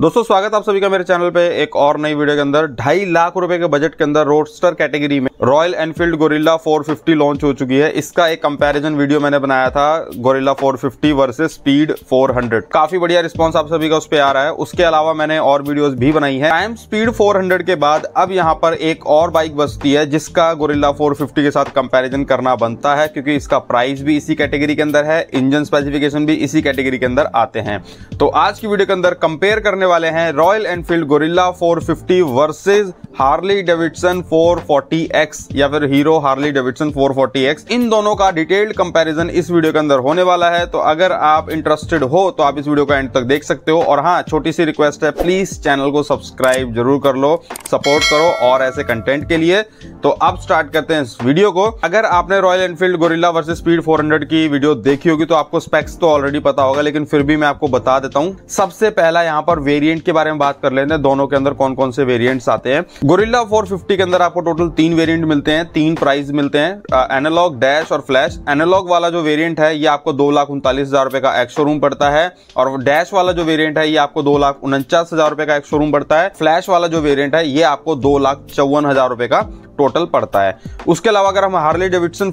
दोस्तों स्वागत आप सभी का मेरे चैनल पे एक और नई वीडियो के अंदर ढाई लाख रुपए के बजट के अंदर रोडस्टर कैटेगरी में रॉयल एनफील्ड गोरिल्ला 450 लॉन्च हो चुकी है इसका एक कंपैरिजन वीडियो मैंने बनाया था गोरिल्ला 450 वर्सेस स्पीड 400 काफी बढ़िया रिस्पांस आप सभी का उस पर आ रहा है उसके अलावा मैंने और वीडियोज भी बनाई है टाइम स्पीड फोर के बाद अब यहाँ पर एक और बाइक बचती है जिसका गोरिल्ला फोर के साथ कंपेरिजन करना बनता है क्योंकि इसका प्राइस भी इसी कैटेगरी के अंदर है इंजन स्पेसिफिकेशन भी इसी कैटेगरी के अंदर आते हैं तो आज की वीडियो के अंदर कंपेयर करने वाले हैं Royal Enfield Gorilla 450 versus Harley Davidson 440x या फिर हीरो हार्ली डेविडसन 440x इन दोनों का डिटेल्ड कंपैरिजन इस वीडियो के अंदर होने वाला है तो अगर आप इंटरेस्टेड हो तो आप इस वीडियो का एंड तक देख सकते हो और हाँ छोटी सी रिक्वेस्ट है प्लीज चैनल को सब्सक्राइब जरूर कर लो सपोर्ट करो और ऐसे कंटेंट के लिए तो अब स्टार्ट करते हैं इस वीडियो को अगर आपने Royal Enfield Gorilla versus speed 400 की वीडियो देखी होगी तो आपको स्पेक्स तो ऑलरेडी पता होगा लेकिन फिर भी मैं आपको बता देता हूँ सबसे पहला यहाँ पर वे वेरिएंट के बारे में बात कर लेते हैं दोनों के अंदर कौन कौन से वेरिएंट्स आते हैं गोरिल्ला 450 के अंदर आपको टोटल तीन वेरिएंट मिलते हैं तीन प्राइस मिलते हैं एनालॉग डैश और फ्लैश एनालॉग वाला जो वेरिएंट है ये आपको दो लाख उनतालीस हजार रुपए का एक्स शोरूम पड़ता है और डैश वाला जो वेरियंट है ये आपको दो लाख उनचास हजार रुपए का एक्स शोरूम पड़ता है फ्लैश वाला जो वेरियंट है ये आपको दो लाख चौवन हजार रुपए का टोटल पड़ता है उसके अलावा अगर हम हार्ले डेविडसन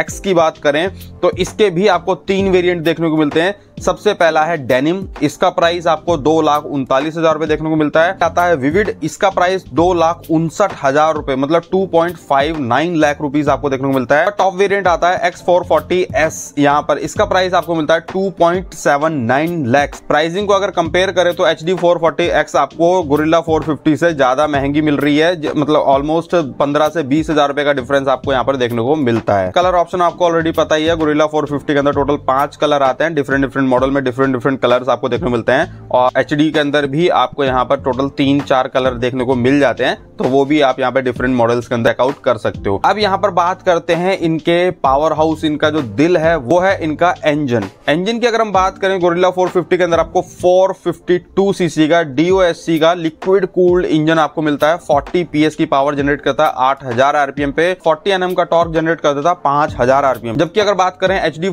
एक्स की बात करें तो इसके भी आपको तीन वेरिएंट देखने को मिलते हैं सबसे पहला है डेनिम इसका प्राइस आपको दो लाख उनतालीस हजार रुपए देखने को मिलता है आता है विविड इसका प्राइस दो लाख उनसठ हजार रुपए मतलब two point five nine lakh rupees आपको देखने को मिलता है टॉप वेरियंट आता है एक्स फोर फोर्टी एस यहाँ पर इसका प्राइस आपको मिलता है two point seven nine lakhs pricing को अगर कंपेयर करें तो H D four forty X आपको गोरिल्ला फोर फिफ्टी से ज्यादा महंगी मिल रही है मतलब ऑलमोस्ट पंद्रह से बीस हजार रुपए का डिफरेंस आपको यहाँ पर देखने को मिलता है कलर ऑप्शन आपको ऑलरेडी पता ही है गोरिल्ला फोर फिफ्टी के अंदर टोटल पांच कलर आते हैं डिफरेंट डिफरेंट डिफरेंट मॉडल में डिफरेंट डिफरेंट कलर्स आपको देखने मिलते हैं और एच के अंदर भी आपको यहाँ पर टोटल तीन चार कलर देखने को मिल जाते हैं तो वो भी आप यहाँ पे डिफरेंट मॉडल्स के अंदर चेकआउट कर सकते हो अब यहाँ पर बात करते हैं इनके पावर हाउस इनका जो दिल है वो है इनका इंजन इंजन की अगर हम बात करें गोरिल्ला 450 के अंदर आपको 452 सीसी का डीओएससी का लिक्विड कूल्ड इंजन आपको मिलता है 40 पीएस की पावर जनरेट करता है आठ आरपीएम पे फोर्टी एनएम का टॉर्क जनरेट कर देता है हजार आरपीएम जबकि अगर बात करें एच डी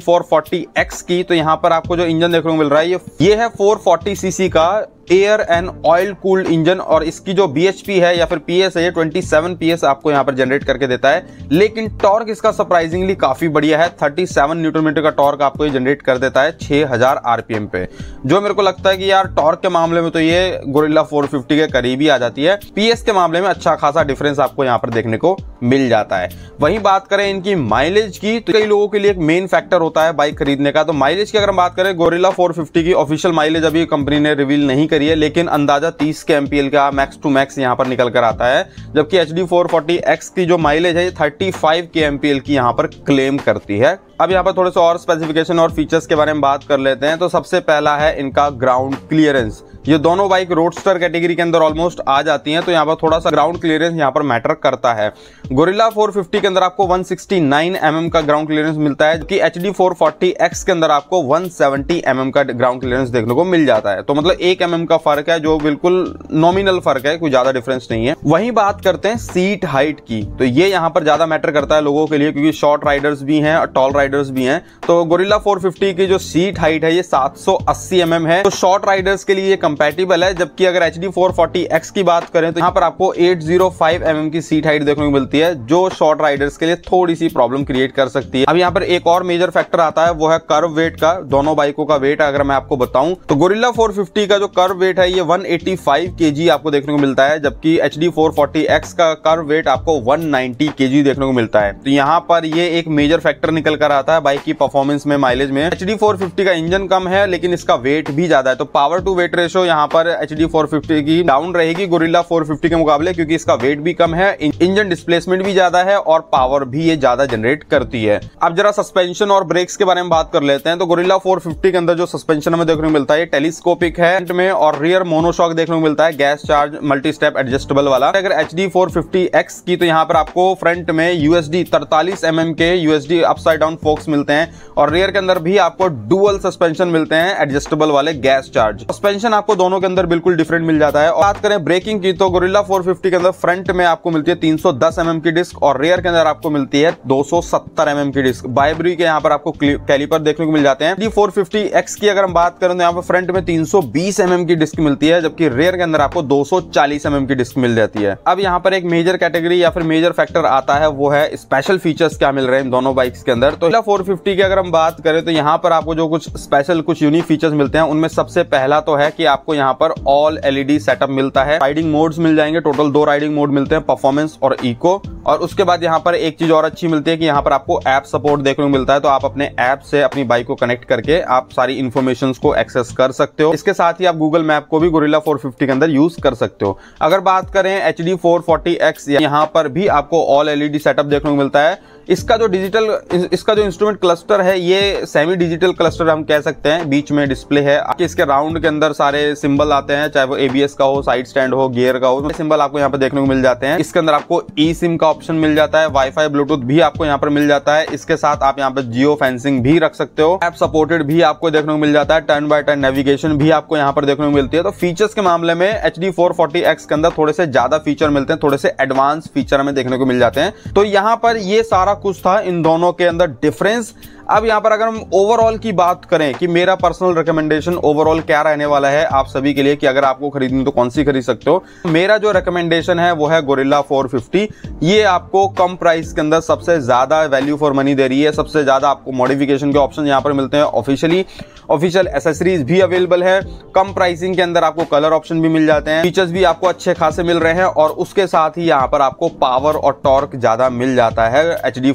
की तो यहाँ पर आपको जो इंजन देखने को मिल रहा है ये ये है फोर सी का air and oil cooled engine और इसकी जो बी है या फिर पी है ट्वेंटी सेवन आपको यहाँ पर जनरेट करके देता है लेकिन टॉर्क इसका सरप्राइजिंगली काफी बढ़िया है थर्टी सेवन न्यूट्रोमीटर का टॉर्क आपको ये जनरेट कर देता है 6000 आरपीएम पे जो मेरे को लगता है कि यार टॉर्क के मामले में तो ये गोरिल्ला फिफ्टी के करीब ही आ जाती है पीएस के मामले में अच्छा खासा डिफरेंस आपको यहाँ पर देखने को मिल जाता है वही बात करें इनकी माइलेज की तो कई लोगों के लिए एक मेन फैक्टर होता है बाइक खरीदने का तो माइलेज की अगर हम बात करें गोरिल्ला फोर की ऑफिशियल माइलेज अभी कंपनी ने रिवील नहीं करी है लेकिन अंदाजा 30 के एम का मैक्स टू मैक्स यहाँ पर निकल कर आता है जबकि एच डी फोर की जो माइलेज है थर्टी फाइव के एम की यहाँ पर क्लेम करती है अब यहाँ पर थोड़े से और स्पेसिफिकेशन और फीचर्स के बारे में बात कर लेते हैं तो सबसे पहला है इनका ग्राउंड क्लियरेंस ये दोनों बाइक रोडस्टर कैटेगरी के अंदर ऑलमोस्ट आ जाती हैं तो यहाँ पर थोड़ा सा ग्राउंड क्लियरेंस यहाँ पर मैटर करता है गोरिल्ला 450 के अंदर आपको 169 सिक्सटी mm का ग्राउंड क्लियरेंस मिलता है जबकि एच डी के अंदर आपको 170 सेवेंटी mm का ग्राउंड क्लियरेंस देखने को मिल जाता है तो मतलब एक एम mm का फर्क है जो बिल्कुल नॉमिनल फर्क है कोई ज्यादा डिफरेंस नहीं है वही बात करते हैं सीट हाइट की तो ये यहाँ पर ज्यादा मैटर करता है लोगों के लिए क्योंकि शॉर्ट राइडर्स भी हैं और टॉल राइडर्स भी हैं तो गोरिल्ला फोर की जो सीट हाइट है ये सात सौ mm है तो शॉर्ट राइडर्स के लिए कंपेटेबल है जबकि अगर एच डी की बात करें तो यहाँ पर आपको एट जीरो mm की सीट हाइट देखने को मिलती है जो शॉर्ट राइडर्स के लिए थोड़ी सी प्रॉब्लम क्रिएट कर सकती है अब यहाँ पर एक और मेजर फैक्टर आता है वो है कर्व वेट का दोनों बाइकों का वेट अगर मैं आपको बताऊं तो गोरिल्ला 450 का जो कर्व वेट है ये 185 केजी आपको देखने को मिलता है जबकि एच डी का कर्व वेट आपको 190 केजी देखने को मिलता है तो यहाँ पर ये एक मेजर फैक्टर निकल कर आता है बाइक की परफॉर्मेंस में माइलेज में एच डी का इंजन कम है लेकिन इसका वेट भी ज्यादा है तो पावर टू वेट रेशो जो यहाँ पर एच डी की डाउन रहेगी गोरिल्ला 450 के मुकाबले क्योंकि इसका वेट भी कम है इंजन डिस्प्लेसमेंट भी ज्यादा है और पावर भी ये ज्यादा जनरेट करती है अब जरा सस्पेंशन और ब्रेक्स के बारे में बात कर लेते हैं तो गोरिल्ला 450 के अंदर जो सस्पेंशन हमें देखने को मिलता है टेलीस्कोपिक है में और रियर मोनोशॉक देखने को मिलता है gas charge multi step adjustable वाला अगर एच डी की तो यहाँ पर आपको फ्रंट में यूएसडी तरतालीस एम के यूएसडी अपसाइड डाउन फोक्स मिलते हैं और रियर के अंदर भी आपको डुअल सस्पेंशन मिलते हैं एडजस्टेबल वाले गैस चार्ज सस्पेंशन आपको आपको दोनों के अंदर बिल्कुल डिफरेंट मिल जाता है और बात करें ब्रेकिंग की तो गोरिल्ला 450 के अंदर फ्रंट में आपको मिलती है 310 mm की डिस्क और रेयर के अंदर आपको मिलती है 270 mm की डिस्क बाइब्री के यहाँ पर आपको कैलिपर देखने को मिल जाते हैं फोर फिफ्टी की अगर हम बात करें तो यहाँ पर फ्रंट में तीन सौ mm की डिस्क मिलती है जबकि रेयर के अंदर आपको दो सौ mm की डिस्क मिल जाती है अब यहाँ पर एक मेजर कैटेगरी या फिर मेजर फैक्टर आता है वो है स्पेशल फीचर्स क्या मिल रहे हैं दोनों बाइक्स के अंदर तो फोर फिफ्टी की अगर हम बात करें तो यहाँ पर आपको जो कुछ स्पेशल कुछ यूनिक फीचर्स मिलते हैं उनमें सबसे पहला तो है कि आप आपको यहाँ पर ऑल एलईडी सेटअप मिलता है राइडिंग मोड्स मिल जाएंगे टोटल दो राइडिंग मोड मिलते हैं परफॉर्मेंस और इको और उसके बाद यहाँ पर एक चीज़ और अच्छी मिलती है कि यहाँ पर आपको ऐप सपोर्ट देखने को मिलता है तो आप अपने ऐप से अपनी बाइक को कनेक्ट करके आप सारी इन्फॉर्मेशन को एक्सेस कर सकते हो इसके साथ ही आप गूगल मैप को भी गोरिल्ला 450 के अंदर यूज कर सकते हो अगर बात करें एच डी फोर यहाँ पर भी आपको ऑल एलईडी सेटअप देखने को मिलता है इसका जो डिजिटल इसका जो इंस्ट्रूमेंट क्लस्टर है ये सेमी डिजिटल क्लस्टर हम कह सकते हैं बीच में डिस्प्ले है इसके राउंड के अंदर सारे सिंबल आते हैं चाहे वो एबीएस का हो साइड स्टैंड हो गियर का हो सिंबल तो आपको यहाँ पर देखने को मिल जाते हैं इसके अंदर आपको ई सिम का ऑप्शन मिल जाता है वाईफाई ब्लूटूथ भी आपको यहाँ पर मिल जाता है इसके साथ आप यहाँ पर जियो फेंसिंग भी रख सकते हो एप सपोर्टेड भी आपको देखने को मिल जाता है टर्न बाय टर्न नेविगेशन भी आपको यहाँ पर देखने को मिलती है तो फीचर्स के मामले में एच डी के अंदर थोड़े से ज्यादा फीचर मिलते हैं थोड़े से एडवांस फीचर हमें देखने को मिल जाते हैं तो यहाँ पर ये सारा कुछ था इन दोनों के अंदर डिफरेंस अब यहाँ पर अगर हम ओवरऑल की बात करें कि मेरा पर्सनल रिकमेंडेशन ओवरऑल क्या रहने वाला है आप सभी के लिए कि अगर आपको खरीदनी तो कौन सी खरीद सकते हो मेरा जो रिकमेंडेशन है वो है गोरिल्ला 450 ये आपको कम प्राइस के अंदर सबसे ज़्यादा वैल्यू फॉर मनी दे रही है सबसे ज़्यादा आपको मॉडिफिकेशन के ऑप्शन यहाँ पर मिलते हैं ऑफिशियली ऑफिशियल एसेसरीज भी अवेलेबल है कम प्राइसिंग के अंदर आपको कलर ऑप्शन भी मिल जाते हैं फीचर्स भी आपको अच्छे खासे मिल रहे हैं और उसके साथ ही यहाँ पर आपको पावर और टॉर्क ज़्यादा मिल जाता है एच डी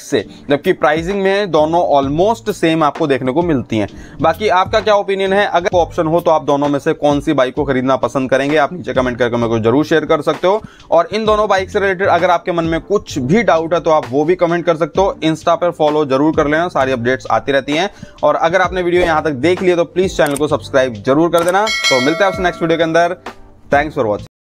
से जबकि प्राइसिंग में हैं दोनों ऑलमोस्ट सेम आपको देखने को मिलती हैं बाकी आपका क्या ओपिनियन है अगर ऑप्शन हो तो आप दोनों में से कौन सी बाइक को खरीदना पसंद करेंगे आप नीचे कमेंट करके मेरे को जरूर शेयर कर सकते हो और इन दोनों बाइक से रिलेटेड अगर आपके मन में कुछ भी डाउट है तो आप वो भी कमेंट कर सकते हो इंस्टा पर फॉलो जरूर कर लेना सारी अपडेट्स आती रहती हैं और अगर आपने वीडियो यहाँ तक देख लिया तो प्लीज़ चैनल को सब्सक्राइब जरूर कर देना तो मिलते हैं आपसे नेक्स्ट वीडियो के अंदर थैंक्स फॉर वॉचिंग